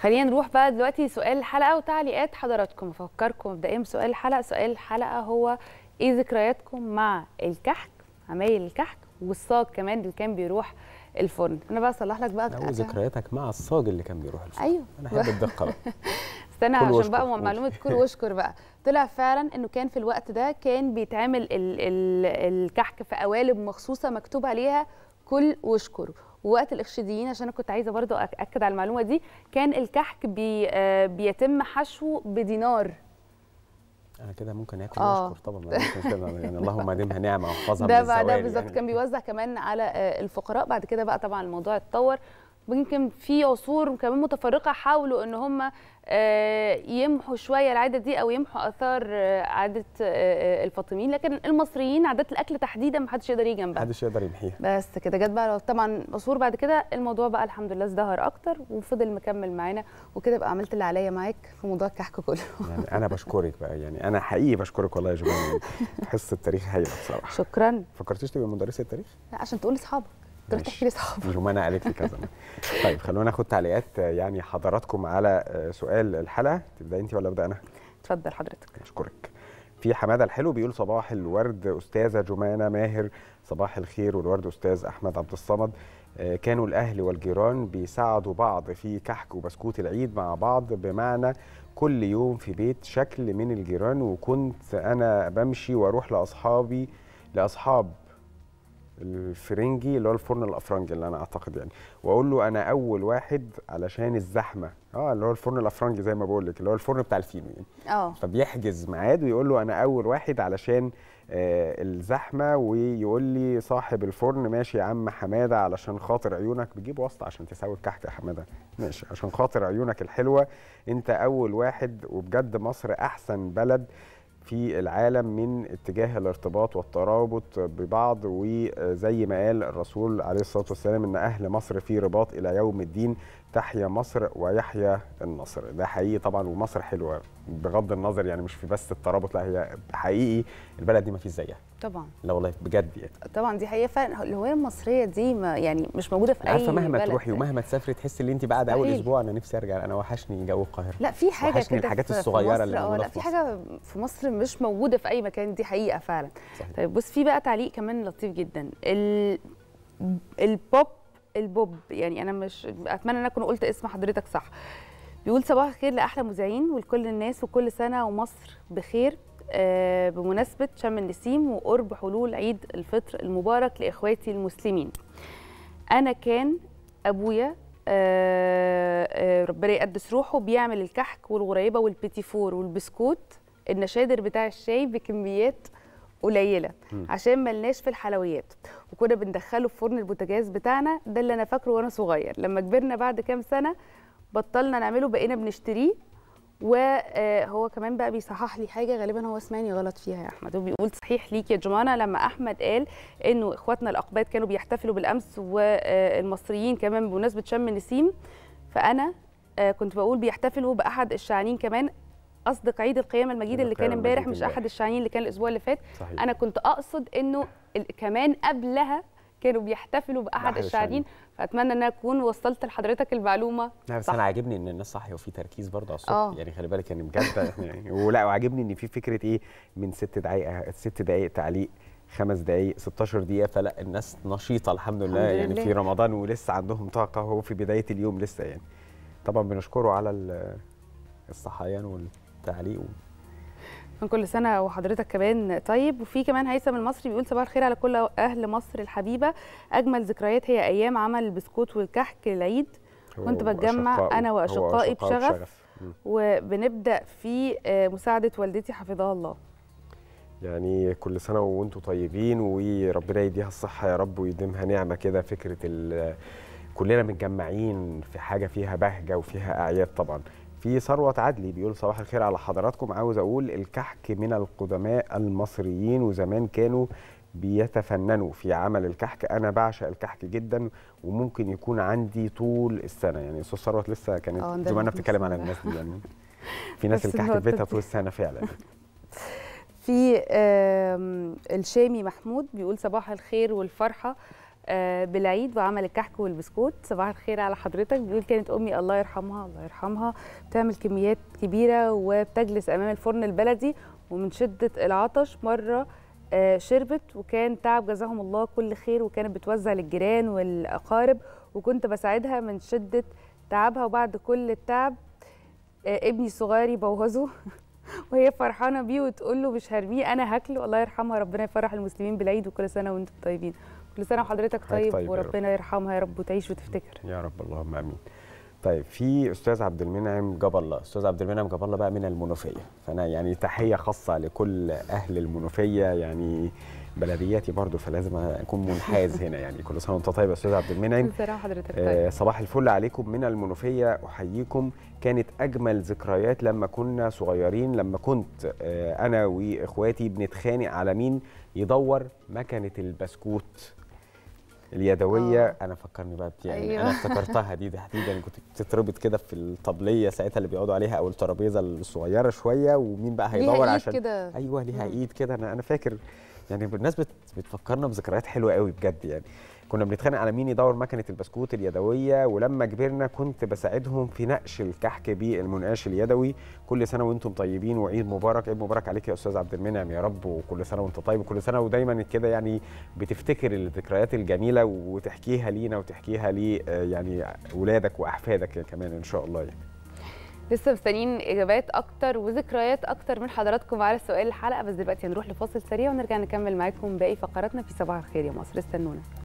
خلينا نروح بقى دلوقتي سؤال الحلقه وتعليقات حضراتكم افكركم مبدئيا بسؤال الحلقه سؤال الحلقه هو ايه ذكرياتكم مع الكحك عمايل الكحك والصاج كمان اللي كان بيروح الفرن انا بقى اصلح لك بقى او ذكرياتك مع الصاج اللي كان بيروح الفرن ايوه انا احب الدقه بقى استنى عشان بقى معلومه كل واشكر بقى طلع فعلا انه كان في الوقت ده كان بيتعمل ال ال الكحك في قوالب مخصوصه مكتوب عليها كل واشكر ووقت الارشيديين عشان انا كنت عايزه برضو اكد على المعلومه دي كان الكحك بي آه، بيتم حشوه بدينار انا كده ممكن اكل آه. واشكر طبعا يعني اللهم ادمها نعمه واحفظها ده بقى ده بالظبط يعني. كان بيوزع كمان على آه، الفقراء بعد كده بقى طبعا الموضوع اتطور ويمكن في عصور كمان متفرقه حاولوا ان هم آه، يمحوا شويه العاده دي او يمحوا اثار آه، عاده آه، الفاطميين لكن المصريين عادات الاكل تحديدا ما حدش يقدر يجي جنبها محدش يقدر يمحيها بس كده جت بقى طبعا عصور بعد كده الموضوع بقى الحمد لله ازدهر اكتر وفضل مكمل معانا وكده بقى عملت اللي عليا معاك في موضوع الكحك كله يعني انا بشكرك بقى يعني انا حقيقي بشكرك والله يا جماعه يعني حصه التاريخ هايله بصراحه شكرا فكرتيش تبقى مدرسه التاريخ لا عشان تقول أصحابك تروح تحكي لاصحابك جمانة قالت لي كذا طيب خلونا ناخد تعليقات يعني حضراتكم على آه، سؤال الحلقه تبدا انت ولا ابدا انا؟ اتفضل حضرتك اشكرك في حماده الحلو بيقول صباح الورد استاذه جمانه ماهر صباح الخير والورد استاذ احمد عبد الصمد آه، كانوا الأهل والجيران بيساعدوا بعض في كحك وبسكوت العيد مع بعض بمعنى كل يوم في بيت شكل من الجيران وكنت أنا بمشي وأروح لأصحابي لأصحاب الفرنجي اللي هو الفرن الافرنجي اللي انا اعتقد يعني واقول له انا اول واحد علشان الزحمه اه اللي هو الفرن الافرنجي زي ما بقول لك اللي هو الفرن بتاع الفينو يعني اه فبيحجز ميعاد ويقول له انا اول واحد علشان آه الزحمه ويقول لي صاحب الفرن ماشي يا عم حماده علشان خاطر عيونك بيجيب واسطه عشان تساوي الكحك يا حماده ماشي عشان خاطر عيونك الحلوه انت اول واحد وبجد مصر احسن بلد في العالم من اتجاه الارتباط والترابط ببعض وزي ما قال الرسول عليه الصلاه والسلام ان اهل مصر في رباط الى يوم الدين تحيا مصر ويحيا النصر ده حقيقي طبعا ومصر حلوه بغض النظر يعني مش في بس الترابط لا هي حقيقي البلد دي ما فيش زيها طبعا لا والله بجد يعني طبعا دي حقيقه فعلا الهويه المصريه دي ما يعني مش موجوده في اي عارفه مهما بلد. تروحي ومهما تسافري تحسي ان انت بعد اول اسبوع انا نفسي ارجع انا وحشني جو القاهره لا في حاجه وحشني الحاجات الصغيره اللي آه، موجوده لا في حاجه في مصر مش موجوده في اي مكان دي حقيقه فعلا صحيح. طيب بص في بقى تعليق كمان لطيف جدا البوب البوب يعني انا مش اتمنى ان اكون قلت اسم حضرتك صح بيقول صباح الخير لاحلى مذيعين ولكل الناس وكل سنه ومصر بخير آه، بمناسبه شم النسيم وقرب حلول عيد الفطر المبارك لاخواتي المسلمين انا كان ابويا آه، آه، ربنا يقدس روحه بيعمل الكحك والغريبه والبيتي فور والبسكوت النشادر بتاع الشاي بكميات قليله عشان ملناش في الحلويات وكنا بندخله في فرن البوتاجاز بتاعنا ده اللي انا فاكره وانا صغير لما كبرنا بعد كام سنه بطلنا نعمله بقينا بنشتريه وهو آه، كمان بقى بيصحح لي حاجه غالبا هو سمعني غلط فيها يا احمد وبيقول صحيح ليك يا جمانة لما احمد قال انه اخواتنا الاقباط كانوا بيحتفلوا بالامس والمصريين آه، كمان بمناسبه شم النسيم فانا آه، كنت بقول بيحتفلوا باحد الشعانين كمان قصدك عيد القيامه المجيد اللي كان امبارح مش احد الشايعين اللي كان الاسبوع اللي فات صحيح. انا كنت اقصد انه كمان قبلها كانوا بيحتفلوا باحد الشاهدين فاتمنى ان اكون وصلت لحضرتك المعلومه لا بس صح. انا عاجبني ان الناس صاحيه وفي تركيز برضه على الصوت أوه. يعني خلي بالك يعني بجد يعني ولا وعاجبني ان في فكره ايه من ست دقائق ست دقائق تعليق خمس دقائق 16 دقيقه فلا الناس نشيطه الحمد لله الحمد يعني لله. في رمضان ولسه عندهم طاقه وفي في بدايه اليوم لسه يعني طبعا بنشكره على الصحيان وال تعليقه من كل سنة وحضرتك كمان طيب وفي كمان هيثم المصري بيقول صباح الخير على كل أهل مصر الحبيبة أجمل ذكريات هي أيام عمل البسكوت والكحك العيد كنت بتجمع أنا وأشقائي بشغف. وبنبدأ في آه، مساعدة والدتي حفظها الله يعني كل سنة وانتم طيبين وربنا يديها الصحة يا رب ويديمها نعمة كده فكرة كلنا متجمعين في حاجة فيها بهجة وفيها أعياد طبعا في ثروت عدلي بيقول صباح الخير على حضراتكم عاوز اقول الكحك من القدماء المصريين وزمان كانوا بيتفننوا في عمل الكحك انا بعشق الكحك جدا وممكن يكون عندي طول السنه يعني استاذ ثروت لسه كانت آه، زمان بتتكلم عن الناس دي يعني في ناس الكحك في بيتها طول السنه فعلا في الشامي محمود بيقول صباح الخير والفرحه آه، بالعيد وعمل الكحك والبسكوت صباح الخير على حضرتك بيقول كانت امي الله يرحمها الله يرحمها بتعمل كميات كبيره وبتجلس امام الفرن البلدي ومن شده العطش مره آه، شربت وكان تعب جزاهم الله كل خير وكانت بتوزع للجيران والاقارب وكنت بساعدها من شده تعبها وبعد كل التعب آه، ابني الصغير يبوظه وهي فرحانه بيه وتقول له مش هرميه انا هاكله الله يرحمها ربنا يفرح المسلمين بالعيد وكل سنه وانتم طيبين كل سنه وحضرتك طيب, طيب وربنا يا يرحمها يا رب وتعيش وتفتكر يا رب اللهم امين طيب في استاذ عبد المنعم جاب الله استاذ عبد المنعم جاب الله بقى من المنوفيه فانا يعني تحيه خاصه لكل اهل المنوفيه يعني بلدياتي برضو فلازم اكون منحاز هنا يعني كل سنه وانت طيب يا استاذ عبد المنعم حضرتك آه، طيب. صباح الفل عليكم من المنوفيه احييكم كانت اجمل ذكريات لما كنا صغيرين لما كنت آه، انا واخواتي بنتخانق على مين يدور مكنه البسكوت اليدويه أوه. انا فكرني بقى يعني أيوة. انا افتكرتها دي تحديدا كنت بتتربط كده في الطبليه ساعتها اللي بيقعدوا عليها او الترابيزه الصغيره شويه ومين بقى هيدور ليها عشان كده. ايوه ليها ايد كده انا انا فاكر يعني الناس بتفكرنا بذكريات حلوه قوي بجد يعني كنا بنتخانق على مين يدور مكنه البسكوت اليدويه ولما كبرنا كنت بساعدهم في نقش الكحك بالمنقاش اليدوي كل سنه وانتم طيبين وعيد مبارك عيد مبارك عليك يا استاذ عبد المنعم يا رب وكل سنه وانت طيب وكل سنه ودايما كده يعني بتفتكر الذكريات الجميله وتحكيها لينا وتحكيها لي آه، يعني اولادك واحفادك كمان ان شاء الله يعني. لسه مستنيين اجابات اكتر وذكريات اكتر من حضراتكم على سؤال الحلقه بس دلوقتي هنروح لفاصل سريع ونرجع نكمل معاكم باقي فقراتنا في صباح الخير يا مصر استنونا